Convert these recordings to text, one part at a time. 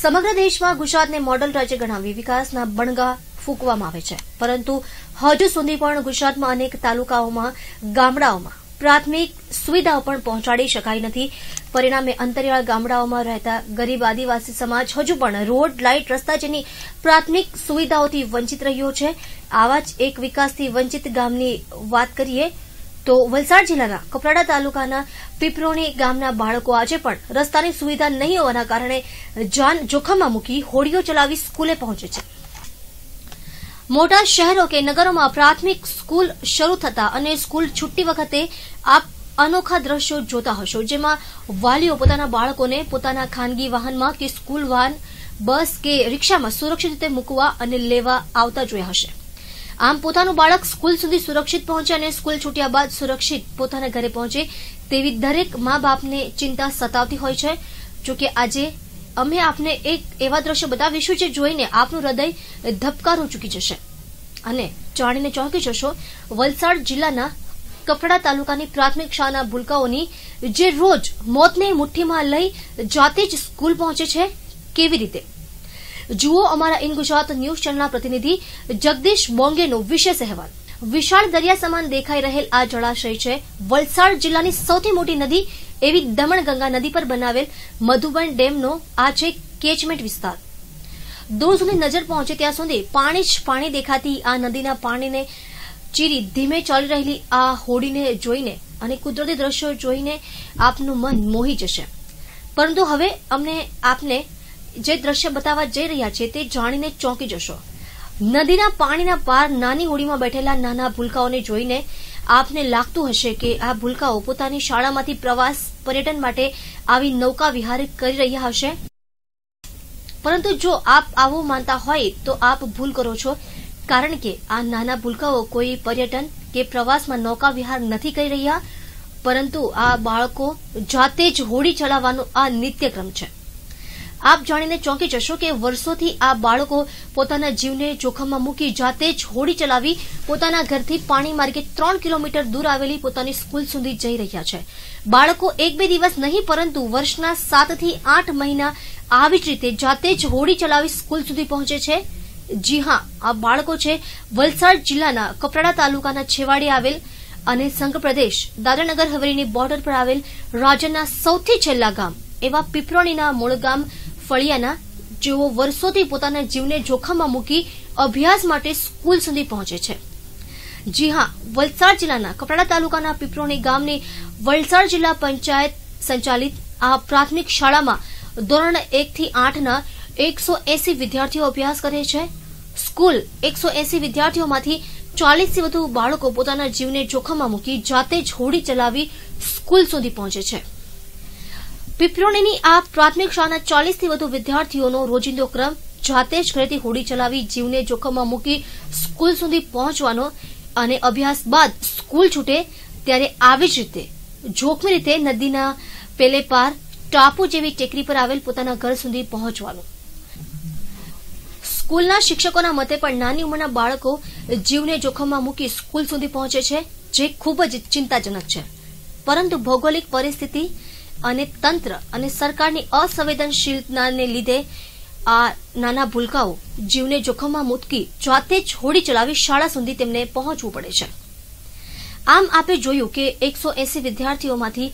સમગ્ર દેશમાં ગુજરાતને મોડલ રાજ્ય ગણાવી વિકાસના બણગા ફૂંકવામાં આવે છે પરંતુ હજુ સુધી પણ ગુજરાતમાં અનેક તાલુકાઓમાં ગામડાઓમાં પ્રાથમિક સુવિધાઓ પણ પહોંચાડી શકાઈ નથી પરિણામે અંતરિયાળ ગામડાઓમાં રહેતા ગરીબ આદિવાસી સમાજ હજુ પણ રોડ લાઇટ રસ્તા જેની પ્રાથમિક સુવિધાઓથી વંચિત રહ્યો છે આવા જ એક વિકાસથી વંચિત ગામની વાત કરીએ તો વલસાડ જિલ્લાના કપરાડા તાલુકાના પીપરોણી ગામના બાળકો આજે પણ રસ્તાની સુવિધા નહીં હોવાના કારણે જાન જોખમમાં મૂકી હોડીઓ ચલાવી સ્કૂલે પહોંચે છે મોટા શહેરો કે નગરોમાં પ્રાથમિક સ્કૂલ શરૂ થતા અને સ્કૂલ છૂટતી વખતે આપ અનોખા દ્રશ્યો જોતા હશો જેમાં વાલીઓ પોતાના બાળકોને પોતાના ખાનગી વાહનમાં કે સ્કૂલ વાહન બસ કે રિક્ષામાં સુરક્ષિત રીતે મૂકવા અને લેવા આવતા જોયા હશે આમ પોતાનું બાળક સ્કૂલ સુધી સુરક્ષિત પહોંચે અને સ્કૂલ છૂટ્યા બાદ સુરક્ષિત પોતાના ઘરે પહોંચે તેવી દરેક મા બાપને ચિંતા સતાવતી હોય છે જોકે આજે અમે આપને એક એવા દ્રશ્ય બતાવીશું જે જોઈને આપનું હૃદય ધબકારો ચૂકી જશે અને જાણીને ચોંકી જશો વલસાડ જિલ્લાના કપડા તાલુકાની પ્રાથમિક શાળાના ભૂલકાઓની જે રોજ મોતને મુઠ્ઠીમાં લઈ જાતે જ સ્કૂલ પહોંચે છે કેવી રીતે જુઓ અમારા ઇન ગુજરાત ન્યૂઝ ચેનલના પ્રતિનિધિ જગદીશ બોંગેનો વિશેષ અહેવાલ વિશાળ દરિયા સમાન દેખાઈ રહેલ આ જળાશય છે વલસાડ જિલ્લાની સૌથી મોટી નદી એવી દમણગંગા નદી પર બનાવેલ મધુબન ડેમનો આ છે કેચમેન્ટ વિસ્તાર દૂર સુધી નજર પહોંચે ત્યાં સુધી પાણી જ પાણી દેખાતી આ નદીના પાણીને ચીરી ધીમે ચાલી રહેલી આ હોડીને જોઈને અને કુદરતી દ્રશ્યો જોઈને આપનું મન મોહી જશે પરંતુ હવે અમને આપને જે દ્રશ્ય બતાવવા જઈ રહ્યા છે તે જાણીને ચોંકી જશો નદીના પાણીના પાર નાની હોડીમાં બેઠેલા નાના ભૂલકાઓને જોઈને આપને લાગતું હશે કે આ ભૂલકાઓ પોતાની શાળામાંથી પ્રવાસ પર્યટન માટે આવી નૌકા વિહાર કરી રહ્યા હશે પરંતુ જો આપ આવું માનતા હોય તો આપ ભૂલ કરો છો કારણ કે આ નાના ભૂલકાઓ કોઈ પર્યટન કે પ્રવાસમાં નૌકા વિહાર નથી કરી રહ્યા પરંતુ આ બાળકો જાતે જ હોડી ચલાવવાનો આ નિત્યક્રમ છે આપ જાણીને ચોંકી જશો કે વર્ષોથી આ બાળકો પોતાના જીવને જોખમમાં મૂકી જાતે જ હોડી ચલાવી પોતાના ઘરથી પાણી માર્ગે ત્રણ કિલોમીટર દૂર આવેલી પોતાની સ્કૂલ સુધી જઈ રહ્યા છે બાળકો એક બે દિવસ નહીં પરંતુ વર્ષના સાતથી આઠ મહિના આવી જ રીતે જાતે જ હોડી ચલાવી સ્કૂલ સુધી પહોંચે છે જી હા આ બાળકો છે વલસાડ જિલ્લાના કપરાડા તાલુકાના છેવાડે આવેલ અને સંઘ પ્રદેશ દાદાનગર હવેલીની બોર્ડર પર આવેલ રાજ્યના સૌથી છેલ્લા ગામ એવા પીપરોણીના મૂળ ગામ ફળિયાના જેઓ વર્ષોથી પોતાના જીવને જોખમમાં મૂકી અભ્યાસ માટે સ્કૂલ સુધી પહોંચે છે જી હા વલસાડ જિલ્લાના કપડા તાલુકાના પીપરોણી ગામની વલસાડ જિલ્લા પંચાયત સંચાલિત આ પ્રાથમિક શાળામાં ધોરણ એકથી આઠના એકસો એસી વિદ્યાર્થીઓ અભ્યાસ કરે છે સ્કૂલ એકસો એસી વિદ્યાર્થીઓમાંથી ચાલીસથી વધુ બાળકો પોતાના જીવને જોખમમાં મૂકી જાતે જ હોડી ચલાવી સ્કૂલ સુધી પહોંચે છે પીપલોણીની આ પ્રાથમિક શાળાના ચાલીસથી વધુ વિદ્યાર્થીઓનો રોજિંદો ક્રમ જાતે જ ઘરેથી હોડી ચલાવી જીવને જોખમમાં મૂકી સ્કૂલ સુધી પહોંચવાનો અને અભ્યાસ બાદ સ્કૂલ છૂટે ત્યારે આવી જ રીતે જોખમી રીતે નદીના પેલે પાર ટાપુ જેવી ટેકરી પર આવેલ પોતાના ઘર સુધી પહોંચવાનું સ્કૂલના શિક્ષકોના મતે પણ નાની ઉંમરના બાળકો જીવને જોખમમાં મૂકી સ્કૂલ સુધી પહોંચે છે જે ખૂબ જ ચિંતાજનક છે પરંતુ ભૌગોલિક પરિસ્થિતિ અને તંત્ર અને સરકારની અસંવેદનશીલતાને લીધે આ નાના ભૂલકાઓ જીવને જોખમમાં મૂકી જાતે જ હોડી ચલાવી શાળા સુધી તેમને પહોંચવું પડે છે આમ આપે જોયું કે એકસો એસી વિદ્યાર્થીઓમાંથી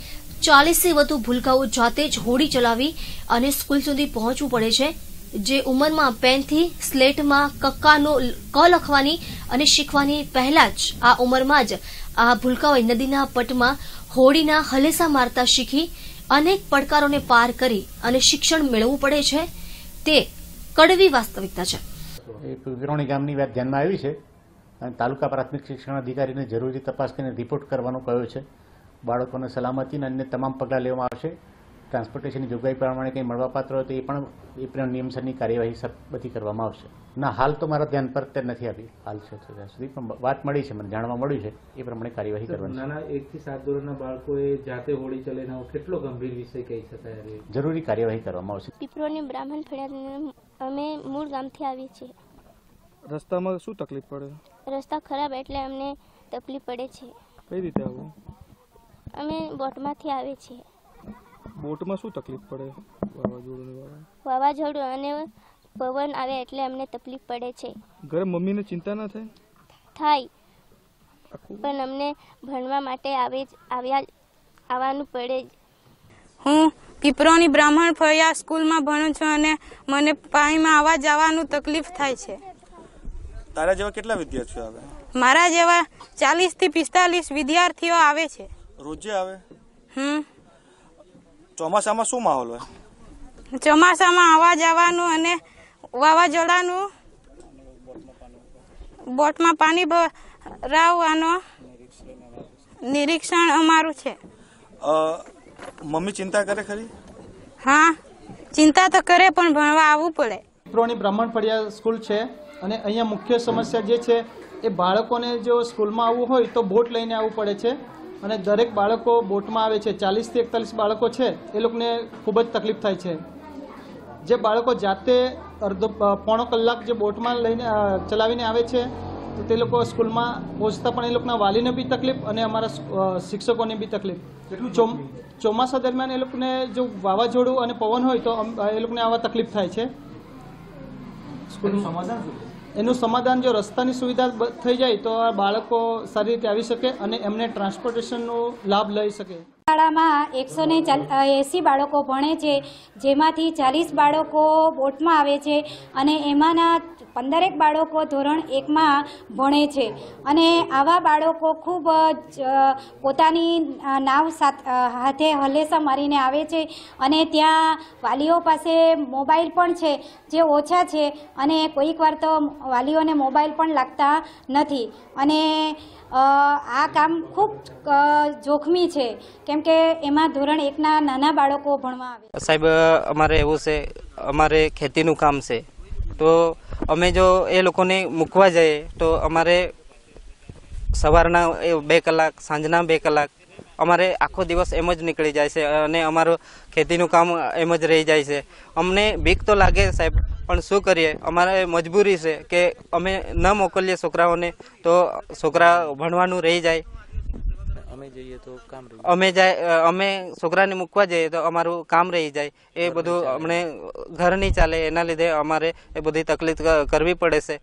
ચાલીસથી વધુ ભૂલકાઓ જાતે જ હોડી ચલાવી અને સ્કૂલ સુધી પહોંચવું પડે છે જે ઉંમરમાં પેનથી સ્લેટમાં કક્કાનો ક લખવાની અને શીખવાની પહેલા જ આ ઉંમરમાં જ આ ભૂલકાઓએ નદીના પટમાં હોડીના હલેસા મારતા શીખી અનેક પડકારોને પાર કરી અને શિક્ષણ મેળવવું પડે છે તે કડવી વાસ્તવિકતા છે ગામની વાત ધ્યાનમાં આવી છે અને તાલુકા પ્રાથમિક શિક્ષણ અધિકારીને જરૂરી તપાસ કરીને રિપોર્ટ કરવાનો કહ્યો છે બાળકોને સલામતી અને અન્ય તમામ પગલાં લેવામાં આવશે ટ્રાન્સપોર્ટેશનની જોગવાઈ પ્રમાણે કંઈ મળવાપાત્ર હોય તો એ પણ એ પણ નિયમસરની કાર્યવાહી બધી કરવામાં આવશે ના હાલ તો મારા ધ્યાન પર અત્યારે નથી આવી હાલ છે ત્યાં સુધી પણ વાત મળી છે મને જાણવા મળ્યું છે એ પ્રમાણે કાર્યવાહી કરવાની નાના એકથી સાત ધોરણના બાળકોએ જાતે હોળી ચલાવીને કેટલો ગંભીર વિષય કહી શકાય જરૂરી કાર્યવાહી કરવામાં આવશે પીપરોની બ્રાહ્મણ ફળિયા અમે મૂળ ગામથી આવીએ છીએ રસ્તામાં શું તકલીફ પડે રસ્તા ખરાબ એટલે અમને તકલીફ પડે છે કઈ રીતે આવો અમે બોટમાંથી આવીએ છીએ બોટમાં શું તકલીફ પડે વાવાઝોડું વાવાઝોડું અને પવન આવે એટલે અમને તકલીફ પડે છે ઘરે મમ્મીને ચિંતા ના થાય થાય પણ અમને ભણવા માટે આવે આવ્યા આવવાનું પડે હું પીપરોની બ્રાહ્મણ ફળિયા સ્કૂલમાં ભણું છું અને મને પાણીમાં આવવા જવાનું તકલીફ થાય છે તારા જેવા કેટલા વિદ્યાર્થીઓ આવે મારા જેવા ચાલીસ થી પિસ્તાલીસ વિદ્યાર્થીઓ આવે છે રોજે આવે હમ ચોમાસામાં શું માહોલ હોય ચોમાસામાં આવવા જવાનું અને વાવાઝોડાનું બોટમાં પાણી ભરાવવાનો નિરીક્ષણ અમારું છે મમ્મી ચિંતા કરે ખરી હા ચિંતા તો કરે પણ ભણવા આવવું પડે પ્રોણી બ્રાહ્મણ ફળિયા સ્કૂલ છે અને અહીંયા મુખ્ય સમસ્યા જે છે એ બાળકોને જો સ્કૂલમાં આવવું હોય તો બોટ લઈને આવવું પડે છે અને દરેક બાળકો બોટમાં આવે છે ચાલીસથી એકતાલીસ બાળકો છે એ લોકોને ખૂબ જ તકલીફ થાય છે જે બાળકો જાતે અડધો પોણો કલાક જે બોટમાં લઈને ચલાવીને આવે છે તો તે લોકો સ્કૂલમાં પહોંચતા પણ એ લોકોના વાલીને બી તકલીફ અને અમારા શિક્ષકોને બી તકલીફ ચોમાસા દરમિયાન એ લોકોને જો વાવાઝોડું અને પવન હોય તો એ લોકોને આવા તકલીફ થાય છે સ્કૂલનું સમાધાન શું એનું સમાધાન જો રસ્તાની સુવિધા થઈ જાય તો બાળકો સારી રીતે આવી શકે અને એમને ટ્રાન્સપોર્ટેશનનો લાભ લઈ શકે શાળામાં એકસો ને એંસી બાળકો ભણે છે જેમાંથી ચાલીસ બાળકો બોટમાં આવે છે અને એમાંના પંદરેક બાળકો ધોરણ એકમાં ભણે છે અને આવા બાળકો ખૂબ જ પોતાની નાવ હાથે હલેસા મારીને આવે છે અને ત્યાં વાલીઓ પાસે મોબાઈલ પણ છે જે ઓછા છે અને કોઈક વાર તો વાલીઓને મોબાઈલ પણ લાગતા નથી અને આ કામ ખૂબ જોખમી છે કેમ કે એમાં ધોરણ એકના નાના બાળકો ભણવા આવે સાહેબ અમારે એવું છે અમારે ખેતીનું કામ છે તો અમે જો એ લોકોને મૂકવા જઈએ તો અમારે સવારના બે કલાક સાંજના બે કલાક અમારે આખો દિવસ એમ જ નીકળી જાય છે અને અમારું ખેતીનું કામ એમ જ રહી જાય છે અમને બીક તો લાગે સાહેબ પણ શું કરીએ અમારે મજબૂરી છે કે અમે ન મોકલીએ છોકરાઓને તો છોકરા ભણવાનું રહી જાય અમે જઈએ તો કામ અમે જાય અમે છોકરાને મૂકવા જઈએ તો અમારું કામ રહી જાય એ બધું અમને ઘર નહીં ચાલે એના લીધે અમારે એ બધી તકલીફ કરવી પડે છે